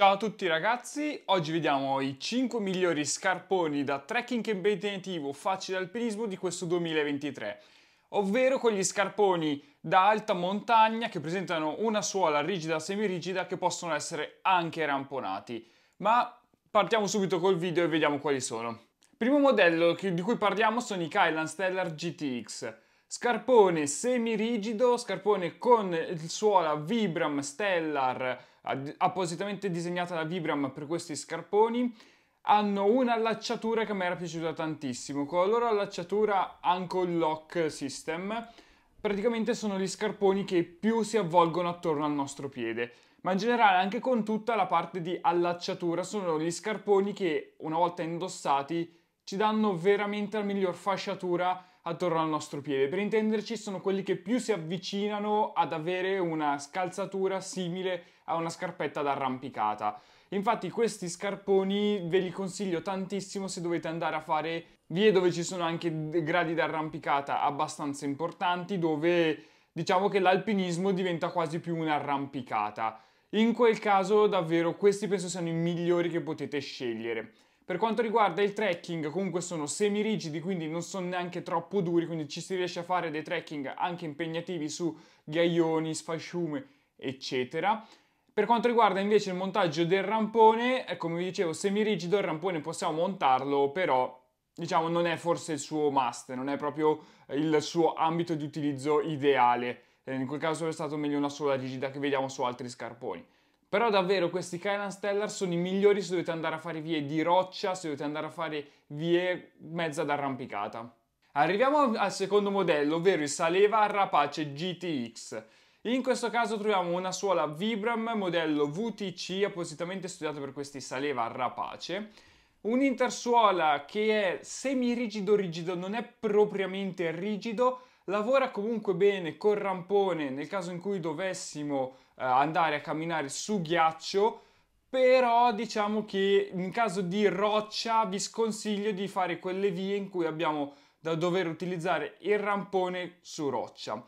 Ciao a tutti ragazzi, oggi vediamo i 5 migliori scarponi da trekking impegnativo facile alpinismo di questo 2023, ovvero quegli scarponi da alta montagna che presentano una suola rigida o semirigida che possono essere anche ramponati. Ma partiamo subito col video e vediamo quali sono. Primo modello di cui parliamo sono i Kylan Stellar GTX. Scarpone semirigido, scarpone con il suola Vibram Stellar appositamente disegnata da Vibram per questi scarponi, hanno un'allacciatura che mi era piaciuta tantissimo. Con la loro allacciatura Ankle Lock System, praticamente sono gli scarponi che più si avvolgono attorno al nostro piede. Ma in generale anche con tutta la parte di allacciatura sono gli scarponi che una volta indossati ci danno veramente la miglior fasciatura attorno al nostro piede. Per intenderci sono quelli che più si avvicinano ad avere una scalzatura simile a una scarpetta d'arrampicata. Infatti questi scarponi ve li consiglio tantissimo se dovete andare a fare vie dove ci sono anche gradi d'arrampicata abbastanza importanti, dove diciamo che l'alpinismo diventa quasi più un'arrampicata. In quel caso davvero questi penso siano i migliori che potete scegliere. Per quanto riguarda il trekking, comunque sono semirigidi, quindi non sono neanche troppo duri, quindi ci si riesce a fare dei trekking anche impegnativi su ghiaioni, sfasciume, eccetera. Per quanto riguarda invece il montaggio del rampone, eh, come vi dicevo, semirigido, il rampone possiamo montarlo, però diciamo non è forse il suo must, non è proprio il suo ambito di utilizzo ideale. Eh, in quel caso è stato meglio una sola rigida che vediamo su altri scarponi. Però davvero questi Kylan Stellar sono i migliori se dovete andare a fare vie di roccia, se dovete andare a fare vie mezza d'arrampicata. Arriviamo al secondo modello, ovvero il Saleva Rapace GTX. In questo caso troviamo una suola Vibram modello VTC appositamente studiata per questi Saleva Rapace. Un'intersuola che è semi-rigido rigido, non è propriamente rigido, lavora comunque bene col rampone nel caso in cui dovessimo eh, andare a camminare su ghiaccio però diciamo che in caso di roccia vi sconsiglio di fare quelle vie in cui abbiamo da dover utilizzare il rampone su roccia.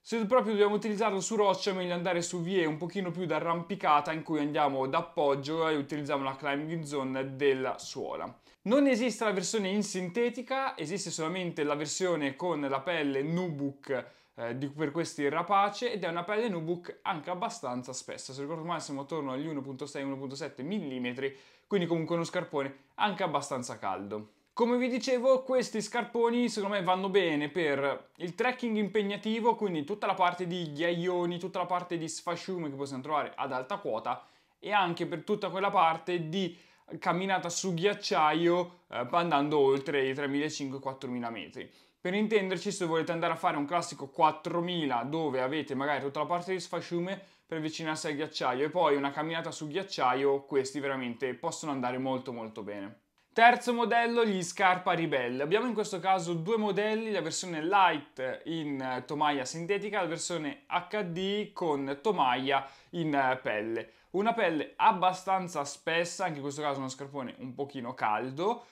Se proprio dobbiamo utilizzarlo su roccia è meglio andare su vie un pochino più d'arrampicata in cui andiamo d'appoggio e utilizziamo la climbing zone della suola. Non esiste la versione in sintetica, esiste solamente la versione con la pelle nubuck eh, di, per questi rapace ed è una pelle nubuck anche abbastanza spessa, se ricordo male siamo attorno agli 1.6-1.7 mm, quindi comunque uno scarpone anche abbastanza caldo. Come vi dicevo, questi scarponi secondo me vanno bene per il trekking impegnativo, quindi tutta la parte di ghiaioni, tutta la parte di sfasciume che possiamo trovare ad alta quota e anche per tutta quella parte di camminata su ghiacciaio eh, andando oltre i 3.500-4.000 metri. Per intenderci, se volete andare a fare un classico 4000 dove avete magari tutta la parte di sfasciume per avvicinarsi al ghiacciaio e poi una camminata su ghiacciaio, questi veramente possono andare molto molto bene. Terzo modello, gli Scarpa Ribelle. Abbiamo in questo caso due modelli, la versione light in tomaia sintetica e la versione HD con tomaia in pelle. Una pelle abbastanza spessa, anche in questo caso uno scarpone un pochino caldo,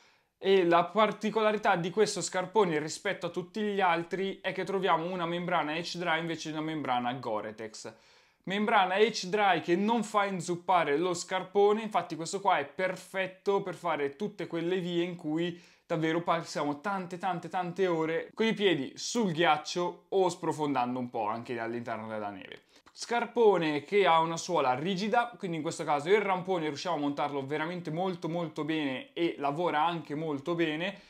e la particolarità di questo scarpone rispetto a tutti gli altri è che troviamo una membrana H-Dry invece di una membrana Gore-Tex. Membrana H-Dry che non fa inzuppare lo scarpone, infatti questo qua è perfetto per fare tutte quelle vie in cui davvero passiamo tante tante tante ore con i piedi sul ghiaccio o sprofondando un po' anche all'interno della neve. Scarpone che ha una suola rigida, quindi in questo caso il rampone riusciamo a montarlo veramente molto molto bene e lavora anche molto bene.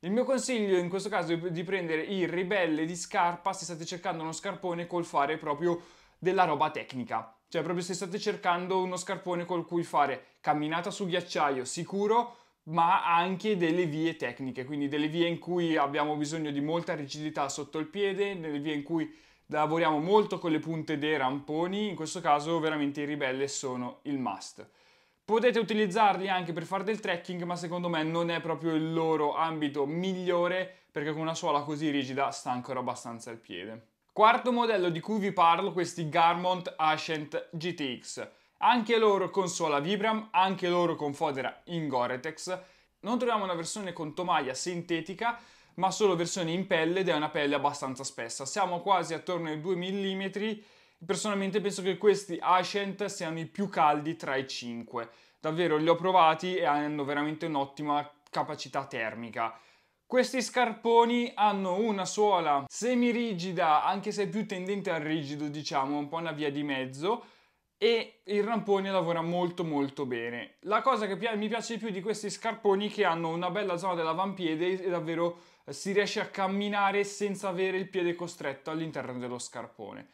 Il mio consiglio in questo caso è di prendere il ribelle di scarpa se state cercando uno scarpone col fare proprio della roba tecnica. Cioè proprio se state cercando uno scarpone col cui fare camminata su ghiacciaio sicuro, ma anche delle vie tecniche, quindi delle vie in cui abbiamo bisogno di molta rigidità sotto il piede, delle vie in cui Lavoriamo molto con le punte dei ramponi, in questo caso veramente i ribelle sono il must. Potete utilizzarli anche per fare del trekking, ma secondo me non è proprio il loro ambito migliore perché con una suola così rigida ancora abbastanza il piede. Quarto modello di cui vi parlo, questi Garmont Ascent GTX. Anche loro con suola Vibram, anche loro con fodera in Goretex. Non troviamo una versione con tomaia sintetica, ma solo versione in pelle ed è una pelle abbastanza spessa. Siamo quasi attorno ai 2 mm. Personalmente penso che questi Ascent siano i più caldi tra i 5. Davvero li ho provati e hanno veramente un'ottima capacità termica. Questi scarponi hanno una suola rigida, anche se più tendente al rigido, diciamo, un po' una via di mezzo, e il rampone lavora molto molto bene. La cosa che mi piace di più di questi scarponi è che hanno una bella zona dell'avampiede e davvero eh, si riesce a camminare senza avere il piede costretto all'interno dello scarpone.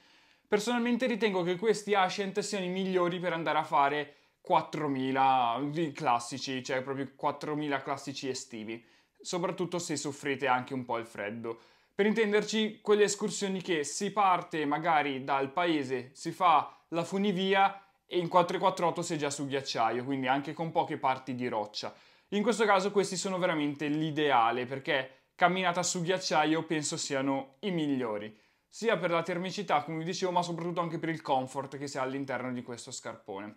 Personalmente ritengo che questi Ascent siano i migliori per andare a fare 4000 classici, cioè proprio 4000 classici estivi, soprattutto se soffrite anche un po' il freddo. Per intenderci, quelle escursioni che si parte magari dal paese, si fa la funivia e in 448 sei già su ghiacciaio, quindi anche con poche parti di roccia. In questo caso questi sono veramente l'ideale perché camminata su ghiacciaio penso siano i migliori, sia per la termicità come vi dicevo ma soprattutto anche per il comfort che si ha all'interno di questo scarpone.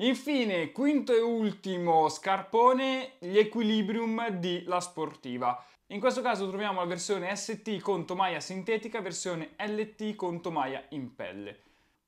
Infine, quinto e ultimo scarpone, gli Equilibrium di La Sportiva. In questo caso troviamo la versione ST con tomaia sintetica, versione LT con tomaia in pelle.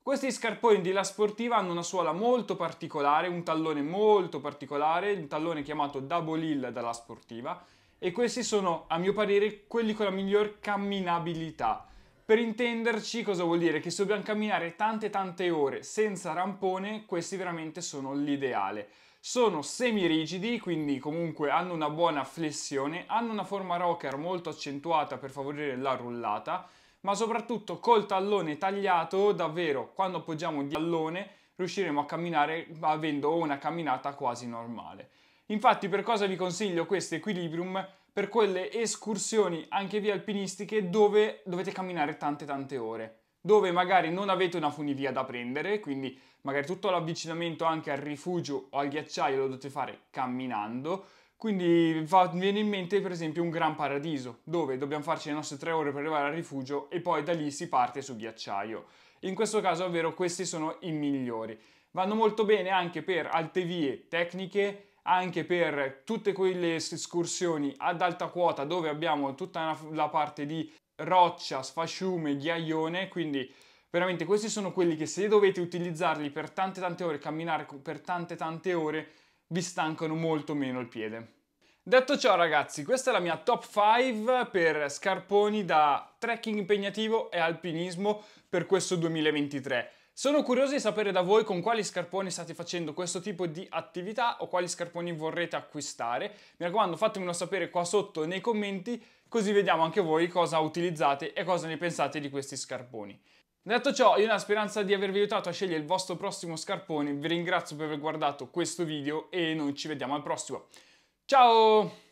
Questi scarponi di La Sportiva hanno una suola molto particolare, un tallone molto particolare, un tallone chiamato Double Hill dalla Sportiva e questi sono, a mio parere, quelli con la miglior camminabilità. Per intenderci cosa vuol dire? Che se dobbiamo camminare tante tante ore senza rampone, questi veramente sono l'ideale. Sono semirigidi, quindi comunque hanno una buona flessione, hanno una forma rocker molto accentuata per favorire la rullata, ma soprattutto col tallone tagliato, davvero, quando appoggiamo il tallone, riusciremo a camminare avendo una camminata quasi normale. Infatti per cosa vi consiglio questo Equilibrium? Per quelle escursioni anche via alpinistiche dove dovete camminare tante tante ore, dove magari non avete una funivia da prendere, quindi magari tutto l'avvicinamento anche al rifugio o al ghiacciaio lo dovete fare camminando, quindi mi viene in mente per esempio un gran paradiso, dove dobbiamo farci le nostre tre ore per arrivare al rifugio e poi da lì si parte su ghiacciaio. In questo caso, ovvero, questi sono i migliori. Vanno molto bene anche per alte vie tecniche, anche per tutte quelle escursioni ad alta quota dove abbiamo tutta la parte di roccia, sfasciume, ghiaione, quindi veramente questi sono quelli che se dovete utilizzarli per tante tante ore, camminare per tante tante ore, vi stancano molto meno il piede. Detto ciò ragazzi, questa è la mia top 5 per scarponi da trekking impegnativo e alpinismo per questo 2023. Sono curioso di sapere da voi con quali scarponi state facendo questo tipo di attività o quali scarponi vorrete acquistare. Mi raccomando, fatemelo sapere qua sotto nei commenti, così vediamo anche voi cosa utilizzate e cosa ne pensate di questi scarponi. Detto ciò, io nella speranza di avervi aiutato a scegliere il vostro prossimo scarpone, vi ringrazio per aver guardato questo video e noi ci vediamo al prossimo. Ciao!